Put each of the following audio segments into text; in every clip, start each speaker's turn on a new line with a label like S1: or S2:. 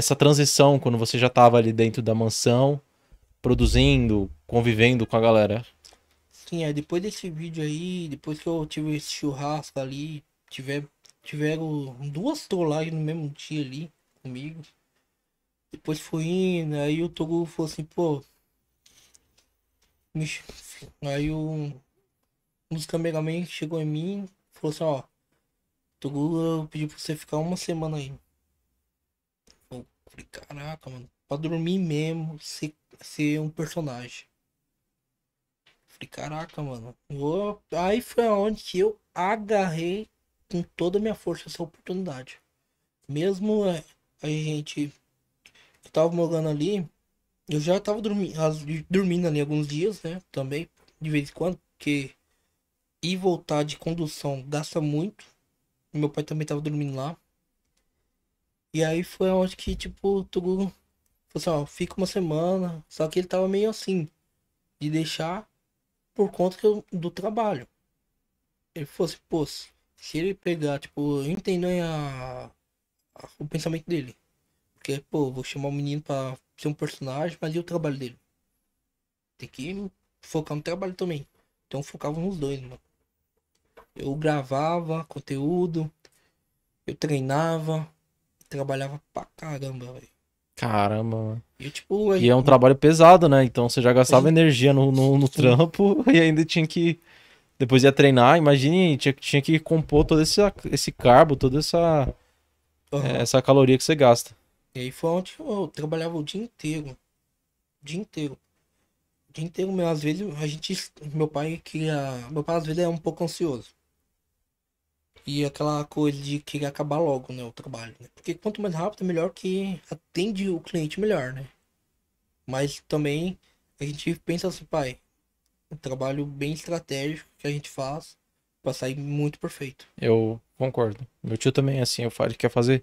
S1: essa transição quando você já estava ali dentro da mansão, produzindo, convivendo com a galera?
S2: Sim, é, depois desse vídeo aí, depois que eu tive esse churrasco ali, tiver, tiveram duas trollagens no mesmo dia ali comigo. Depois fui indo, aí o Togo falou assim, pô. Me... Aí o... um dos cameramen chegou em mim falou assim, ó. Togo eu pedi pra você ficar uma semana aí. Falei, caraca, mano, pra dormir mesmo, ser, ser um personagem. Falei, caraca, mano, vou. Aí foi onde que eu agarrei com toda a minha força essa oportunidade. Mesmo é, a gente eu tava morando ali, eu já tava dormindo, dormindo ali alguns dias, né? Também, de vez em quando, porque ir voltar de condução gasta muito. Meu pai também tava dormindo lá. E aí foi onde que, tipo, tu. Falou assim, ó, fica uma semana. Só que ele tava meio assim, de deixar por conta eu, do trabalho. Ele fosse, assim, pô, se ele pegar, tipo, eu entendo a, a, o pensamento dele. Porque, pô, vou chamar o menino pra ser um personagem, mas e o trabalho dele? Tem que focar no trabalho também. Então focava nos dois, mano. Eu gravava conteúdo, eu treinava, trabalhava pra caramba, velho.
S1: Caramba, mano. E, tipo, aí, é um trabalho pesado, né? Então você já gastava energia no, no, no trampo e ainda tinha que. Depois ia treinar, imagine, tinha, tinha que compor todo esse, esse carbo, toda essa. Uhum. Essa caloria que você
S2: gasta. E aí foi onde eu trabalhava o dia inteiro. O dia inteiro. O dia inteiro, meu, às vezes, a gente. Meu pai queria. Meu pai às vezes é um pouco ansioso. E aquela coisa de querer acabar logo, né? O trabalho. Né? Porque quanto mais rápido, melhor que atende o cliente melhor, né? Mas também a gente pensa assim, pai, um trabalho bem estratégico que a gente faz pra sair muito perfeito.
S1: Eu concordo. Meu tio também é assim, eu falo, ele quer fazer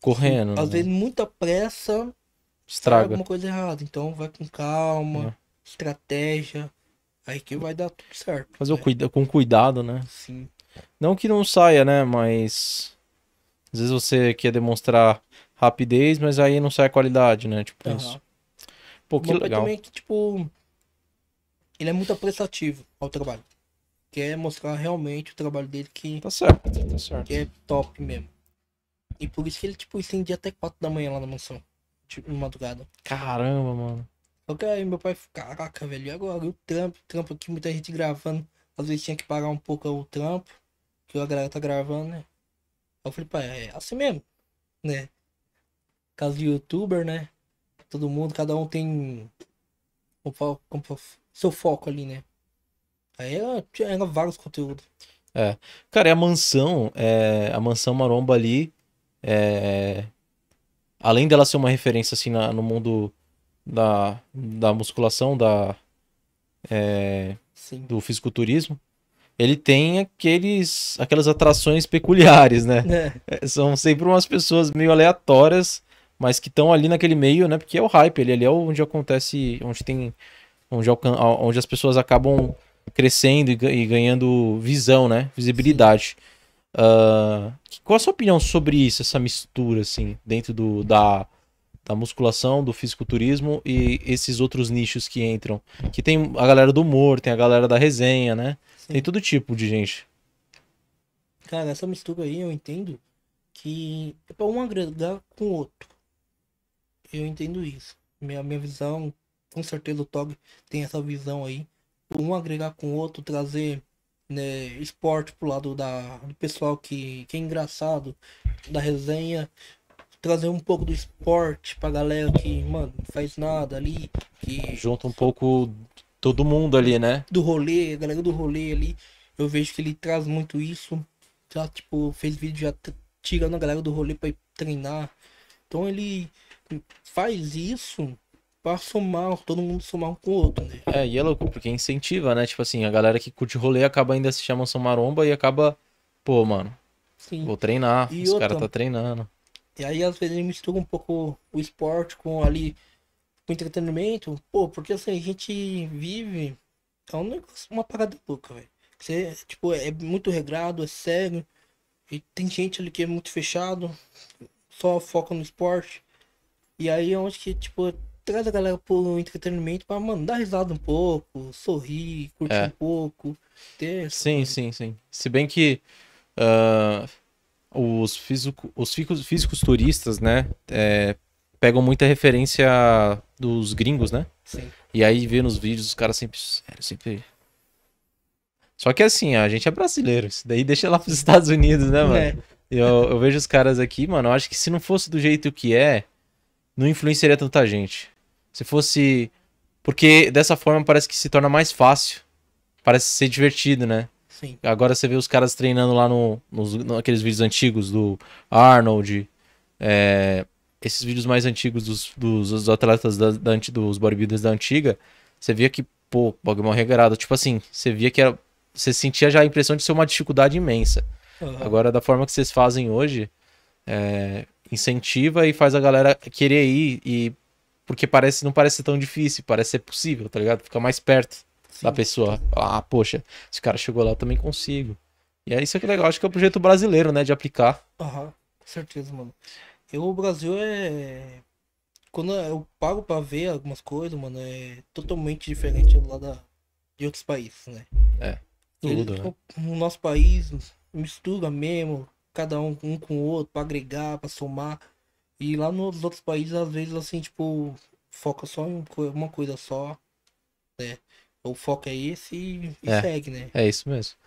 S1: correndo. Às né? vezes
S2: muita pressa estraga alguma coisa errada. Então vai com calma, é. estratégia, aí que vai dar tudo certo.
S1: Fazer né? o cuida com cuidado, né? Sim. Não que não saia, né? Mas. Às vezes você quer demonstrar rapidez, mas aí não sai a qualidade, né? Tipo uhum. isso. Pô, que Bom, legal. também é
S2: que, tipo. Ele é muito apreciativo ao trabalho. Quer mostrar realmente o trabalho dele que. Tá certo, tá certo. Que é top mesmo. E por isso que ele, tipo, estendia até 4 da manhã lá na mansão. Tipo, na madrugada.
S1: Caramba, mano.
S2: Só que aí meu pai, caraca, velho, e agora? E o trampo, trampo aqui, muita gente gravando. Às vezes tinha que parar um pouco o trampo que a galera tá gravando, né? eu falei, pai, é assim mesmo, né? Caso de youtuber, né? Todo mundo, cada um tem o seu foco ali, né? Aí é, era vários conteúdos.
S1: É. Cara, é a mansão, é, a mansão maromba ali, é, além dela ser uma referência assim na, no mundo da, da musculação, da, é, do fisiculturismo, ele tem aqueles, aquelas atrações peculiares, né? É. é. São sempre umas pessoas meio aleatórias, mas que estão ali naquele meio, né? Porque é o hype, ele ali é onde acontece, onde tem, onde, onde as pessoas acabam crescendo e, ganhando visão, né? Visibilidade. Uh, qual a sua opinião sobre isso, essa mistura, assim, dentro do, da da musculação, do fisiculturismo e esses outros nichos que entram. Que tem a galera do humor, tem a galera da resenha, né? Sim. Tem todo tipo de gente.
S2: Cara, nessa mistura aí eu entendo que é pra um agregar com o outro. Eu entendo isso. Minha, minha visão, com certeza o Tog tem essa visão aí. Um agregar com o outro, trazer né, esporte pro lado da, do pessoal que, que é engraçado, da resenha, trazer um pouco do esporte pra galera que, mano, não faz nada ali.
S1: Que... Junta um pouco todo mundo ali, né?
S2: Do rolê, a galera do rolê ali. Eu vejo que ele traz muito isso. Já, tipo, fez vídeo já tirando a galera do rolê pra ir treinar. Então ele faz isso pra somar, todo mundo somar um com o outro, né?
S1: É, e é louco, porque incentiva, né? Tipo assim, a galera que curte rolê acaba ainda se chamando Somaromba e acaba, pô, mano, Sim. vou treinar, e os caras tá treinando.
S2: E aí às vezes ele mistura um pouco o esporte com ali com entretenimento. Pô, porque assim, a gente vive. É um negócio, uma parada louca, velho. Você, tipo, é muito regrado, é sério. E tem gente ali que é muito fechado, só foca no esporte. E aí é onde que, tipo, traz a galera pro entretenimento pra mandar risada um pouco, sorrir, curtir é. um pouco. Ter, sim, sabe? sim, sim.
S1: Se bem que. Uh os, os físicos turistas, né, é, pegam muita referência dos gringos, né? Sim. E aí vê nos vídeos os caras sempre, sempre. Só que assim, a gente é brasileiro, isso daí deixa lá pros Estados Unidos, né, mano? É. Eu, eu vejo os caras aqui, mano, eu acho que se não fosse do jeito que é, não influenciaria tanta gente. Se fosse. Porque dessa forma parece que se torna mais fácil. Parece ser divertido, né? Sim. Agora você vê os caras treinando lá no, nos, naqueles vídeos antigos do Arnold, é, esses vídeos mais antigos dos, dos, dos atletas da, da, dos bodybuilders da antiga, você via que, pô, bagulho é mal regrado. Tipo assim, você via que era. Você sentia já a impressão de ser uma dificuldade imensa. Uhum. Agora, da forma que vocês fazem hoje, é, incentiva e faz a galera querer ir e. Porque parece, não parece tão difícil, parece ser possível, tá ligado? Fica mais perto. Sim. da pessoa. Ah, poxa, esse cara chegou lá, eu também consigo. E é isso que é legal, acho que é o projeto brasileiro, né, de aplicar.
S2: Aham, com certeza, mano. Eu, o Brasil é. Quando eu pago pra ver algumas coisas, mano, é totalmente diferente lá da... de outros países, né? É. Tudo, né? No nosso país, mistura mesmo, cada um, um com o outro, pra agregar, pra somar. E lá nos outros países, às vezes, assim, tipo, foca só em uma coisa só, né? Então, o foco é esse e, e é, segue, né? É
S1: isso mesmo.